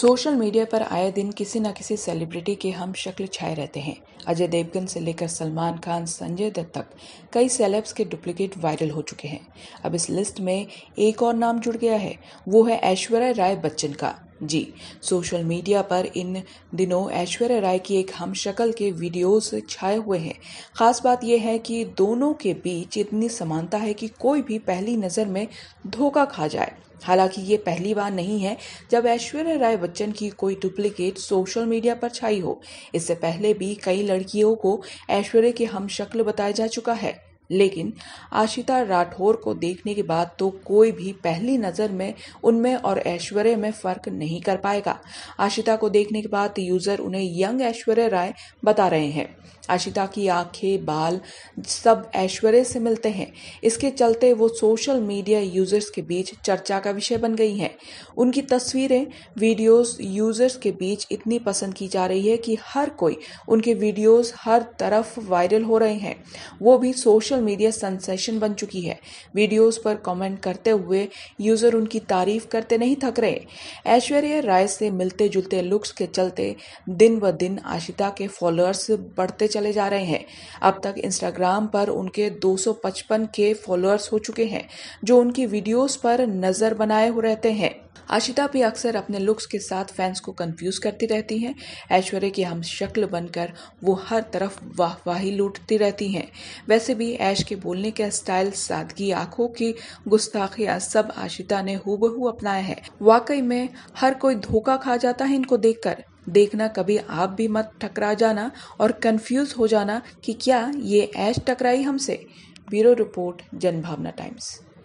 social media पर आए दिन किसी न किसी सेलिब्रिटी के हम शक्ल छाए रहते हैं अजय देवगन से लेकर सलमान खान संजय दत्त तक कई सेलेब्स के डुप्लीकेट वायरल हो चुके हैं अब इस लिस्ट में एक और नाम जुड़ गया है वो है ऐश्वर्या राय बच्चन का जी सोशल मीडिया पर इन दिनों ऐश्वर्या राय की एक हम शक्ल के वीडियोस छाए हुए हैं खास बात यह है कि दोनों के बीच इतनी समानता है कि कोई भी पहली नज़र में धोखा खा जाए हालांकि ये पहली बार नहीं है जब ऐश्वर्या राय बच्चन की कोई डुप्लीकेट सोशल मीडिया पर छाई हो इससे पहले भी कई लड़कियों को ऐश्वर्य के हम शक्ल बताया जा चुका है लेकिन आशिता राठौर को देखने के बाद तो कोई भी पहली नज़र में उनमें और ऐश्वर्य में फ़र्क नहीं कर पाएगा आशिता को देखने के बाद यूज़र उन्हें यंग ऐश्वर्य राय बता रहे हैं आशिता की आंखें बाल सब ऐश्वर्य से मिलते हैं इसके चलते वो सोशल मीडिया यूज़र्स के बीच चर्चा का विषय बन गई हैं उनकी तस्वीरें वीडियोस यूज़र्स के बीच इतनी पसंद की जा रही है कि हर कोई उनके वीडियोस हर तरफ वायरल हो रहे हैं वो भी सोशल सोशल मीडिया सेंसेशन बन चुकी है वीडियोस पर कमेंट करते हुए यूज़र उनकी तारीफ करते नहीं थक रहे ऐश्वर्या राय से मिलते जुलते लुक्स के चलते दिन ब दिन आशिता के फॉलोअर्स बढ़ते चले जा रहे हैं अब तक इंस्टाग्राम पर उनके दो के फॉलोअर्स हो चुके हैं जो उनकी वीडियोज पर नज़र बनाए हुए रहते हैं आशिता भी अक्सर अपने लुक्स के साथ फैंस को कंफ्यूज करती रहती हैं ऐश्वर्य की हम शक्ल बनकर वो हर तरफ वाह लूटती रहती हैं वैसे भी ऐश के बोलने का स्टाइल सादगी आंखों की गुस्ताखियां सब आशिता ने हूबहू अपनाया है वाकई में हर कोई धोखा खा जाता है इनको देखकर देखना कभी आप भी मत टकरा जाना और कंफ्यूज हो जाना कि क्या ये ऐश टकराई हमसे ब्यूरो रिपोर्ट जनभावना टाइम्स